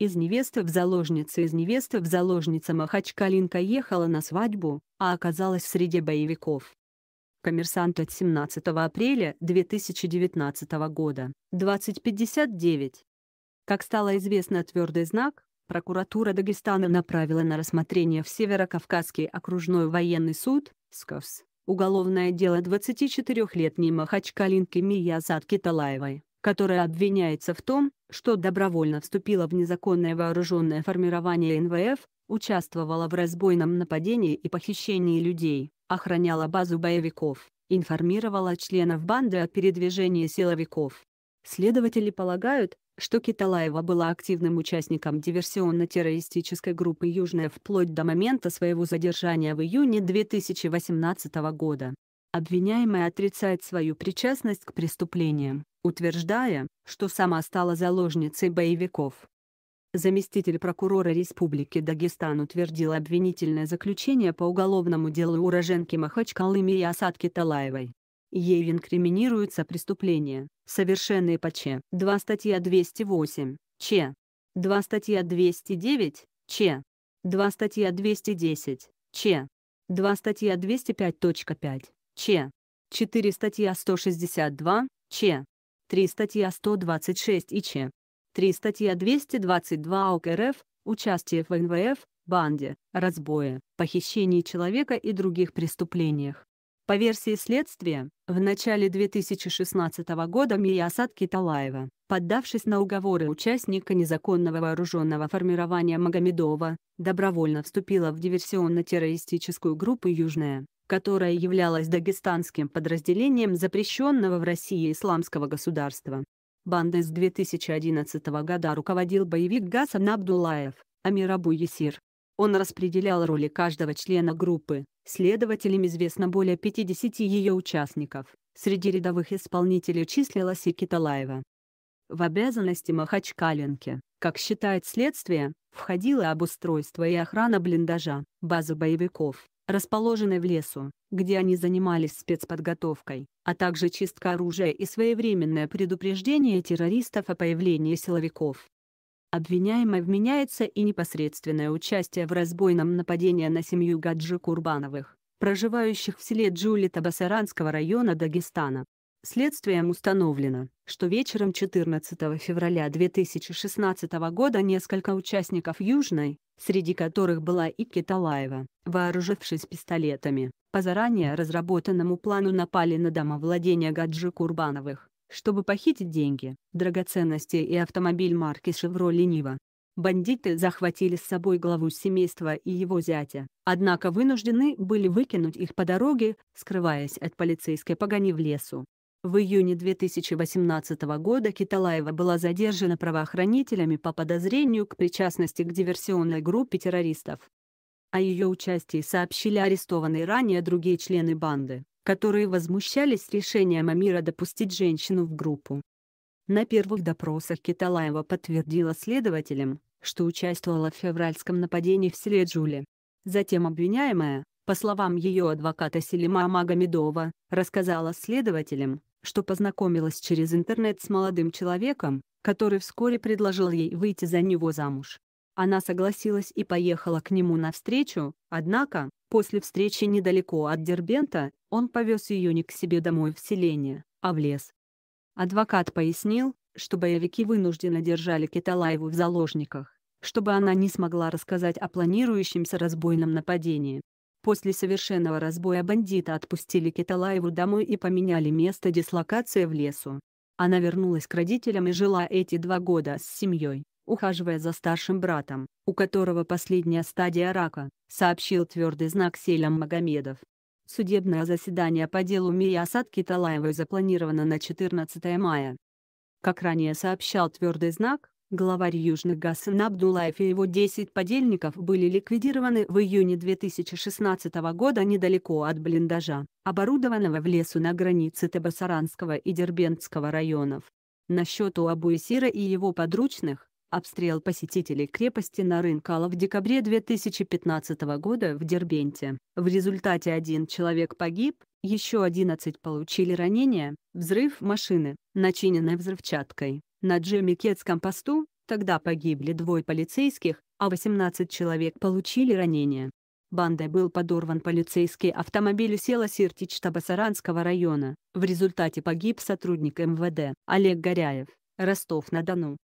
из невесты в заложницы из невесты в заложница Махачкалинка ехала на свадьбу, а оказалась среди боевиков. Коммерсант от 17 апреля 2019 года, 20.59. Как стало известно твердый знак, прокуратура Дагестана направила на рассмотрение в Северокавказский окружной военный суд, СКОВС, уголовное дело 24-летней махачкалинки Миязад Киталаевой, которая обвиняется в том, что добровольно вступила в незаконное вооруженное формирование НВФ, участвовала в разбойном нападении и похищении людей, охраняла базу боевиков, информировала членов банды о передвижении силовиков. Следователи полагают, что Киталаева была активным участником диверсионно-террористической группы «Южная» вплоть до момента своего задержания в июне 2018 года. Обвиняемая отрицает свою причастность к преступлениям, утверждая, что сама стала заложницей боевиков. Заместитель прокурора Республики Дагестан утвердил обвинительное заключение по уголовному делу уроженки Махачкалы Мириасадки Талаевой. Ей инкриминируются преступления, совершенные по Ч. 2 статья 208, Ч. 2 статья 209, Ч. 2 статья 210, Ч. 2 статья 205.5, Ч. 4 статья 162, Ч. 3 статья 126 и Ч. 3 статья 222 АОК РФ, участие в НВФ, банде, разбое, похищении человека и других преступлениях. По версии следствия, в начале 2016 года Миясад Киталаева, поддавшись на уговоры участника незаконного вооруженного формирования Магомедова, добровольно вступила в диверсионно-террористическую группу «Южная», которая являлась дагестанским подразделением запрещенного в России исламского государства. Бандой с 2011 года руководил боевик Гасан Абдулаев, Амирабу Есир. Он распределял роли каждого члена группы, следователям известно более 50 ее участников. Среди рядовых исполнителей числилась и Киталаева. В обязанности Махачкаленки, как считает следствие, входило обустройство и охрана блиндажа, базы боевиков, расположенной в лесу, где они занимались спецподготовкой, а также чистка оружия и своевременное предупреждение террористов о появлении силовиков. Обвиняемой вменяется и непосредственное участие в разбойном нападении на семью Гаджи Курбановых, проживающих в селе Джулита Басаранского района Дагестана. Следствием установлено, что вечером 14 февраля 2016 года несколько участников Южной, среди которых была и Киталаева. Вооружившись пистолетами, по заранее разработанному плану напали на домовладение Гаджи Курбановых, чтобы похитить деньги, драгоценности и автомобиль марки «Шевроле Нива». Бандиты захватили с собой главу семейства и его зятя, однако вынуждены были выкинуть их по дороге, скрываясь от полицейской погони в лесу. В июне 2018 года Киталаева была задержана правоохранителями по подозрению к причастности к диверсионной группе террористов. О ее участии сообщили арестованные ранее другие члены банды, которые возмущались решением Амира допустить женщину в группу. На первых допросах Киталаева подтвердила следователям, что участвовала в февральском нападении в селе Джули. Затем обвиняемая, по словам ее адвоката Селима Магомедова, рассказала следователям, что познакомилась через интернет с молодым человеком, который вскоре предложил ей выйти за него замуж. Она согласилась и поехала к нему навстречу, однако, после встречи недалеко от Дербента, он повез ее не к себе домой в селение, а в лес. Адвокат пояснил, что боевики вынужденно держали Киталаеву в заложниках, чтобы она не смогла рассказать о планирующемся разбойном нападении. После совершенного разбоя бандита отпустили Киталаеву домой и поменяли место дислокации в лесу. Она вернулась к родителям и жила эти два года с семьей, ухаживая за старшим братом, у которого последняя стадия рака, сообщил твердый знак Селям Магомедов. Судебное заседание по делу Миясад Киталаевой запланировано на 14 мая. Как ранее сообщал твердый знак, Главарь Южных Гасан Набдулаев и его 10 подельников были ликвидированы в июне 2016 года недалеко от блиндажа, оборудованного в лесу на границе Тебасаранского и Дербентского районов. На Насчет у Абуэсира и его подручных, обстрел посетителей крепости на Рынкала в декабре 2015 года в Дербенте. В результате один человек погиб, еще 11 получили ранения, взрыв машины, начиненной взрывчаткой. На Джемикетском посту тогда погибли двое полицейских, а 18 человек получили ранения. Бандой был подорван полицейский автомобиль села Сиртич Табасаранского района. В результате погиб сотрудник МВД Олег Горяев, Ростов-на-Дону.